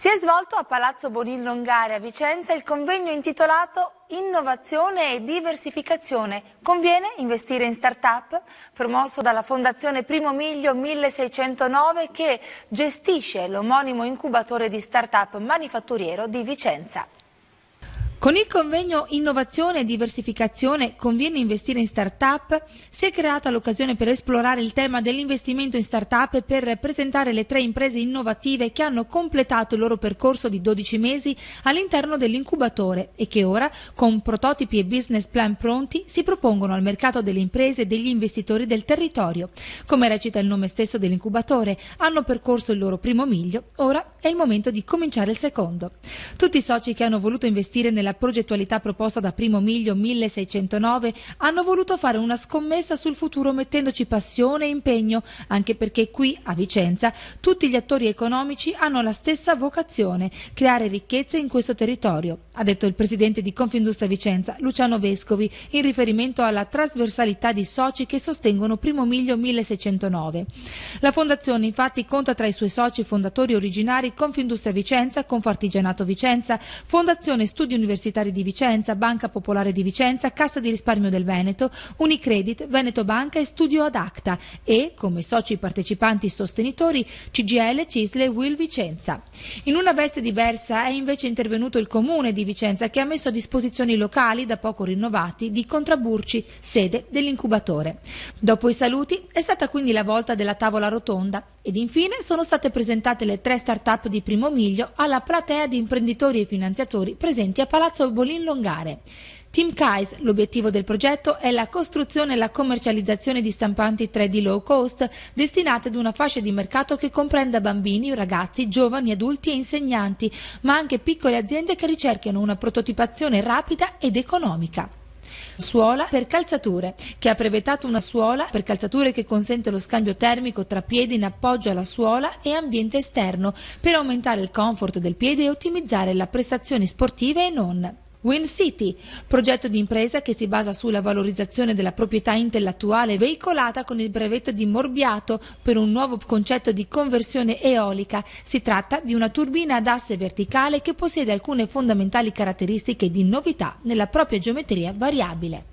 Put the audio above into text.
Si è svolto a Palazzo Bonil Longare a Vicenza il convegno intitolato Innovazione e diversificazione. Conviene investire in start-up? Promosso dalla Fondazione Primo Miglio 1609 che gestisce l'omonimo incubatore di start-up manifatturiero di Vicenza. Con il convegno Innovazione e diversificazione conviene investire in start-up si è creata l'occasione per esplorare il tema dell'investimento in start-up e per presentare le tre imprese innovative che hanno completato il loro percorso di 12 mesi all'interno dell'incubatore e che ora, con prototipi e business plan pronti, si propongono al mercato delle imprese e degli investitori del territorio. Come recita il nome stesso dell'incubatore, hanno percorso il loro primo miglio, ora è il momento di cominciare il secondo. Tutti i soci che hanno voluto investire nella progettualità proposta da Primo Miglio 1609 hanno voluto fare una scommessa sul futuro mettendoci passione e impegno, anche perché qui, a Vicenza, tutti gli attori economici hanno la stessa vocazione, creare ricchezze in questo territorio, ha detto il presidente di Confindustria Vicenza, Luciano Vescovi, in riferimento alla trasversalità di soci che sostengono Primo Miglio 1609. La fondazione infatti conta tra i suoi soci fondatori originari Militari, Confindustria Vicenza, Confartigianato Vicenza, Fondazione Studi Universitari di Vicenza, Banca Popolare di Vicenza, Cassa di Risparmio del Veneto, Unicredit, Veneto Banca e Studio ad Acta e, come soci partecipanti sostenitori, CGL, Cisle e Will Vicenza. In una veste diversa è invece intervenuto il Comune di Vicenza che ha messo a disposizione i locali da poco rinnovati di Contraburci, sede dell'incubatore. Dopo i saluti è stata quindi la volta della tavola rotonda ed infine sono state presentate le tre start-up Startup di primo miglio alla platea di imprenditori e finanziatori presenti a Palazzo Bolin Longare. Team KAIS, l'obiettivo del progetto è la costruzione e la commercializzazione di stampanti 3D low cost destinate ad una fascia di mercato che comprenda bambini, ragazzi, giovani, adulti e insegnanti, ma anche piccole aziende che ricercano una prototipazione rapida ed economica. Suola per calzature, che ha brevettato una suola per calzature che consente lo scambio termico tra piedi in appoggio alla suola e ambiente esterno per aumentare il comfort del piede e ottimizzare le prestazioni sportive e non. Wind City, progetto di impresa che si basa sulla valorizzazione della proprietà intellettuale veicolata con il brevetto di Morbiato per un nuovo concetto di conversione eolica. Si tratta di una turbina ad asse verticale che possiede alcune fondamentali caratteristiche di novità nella propria geometria variabile.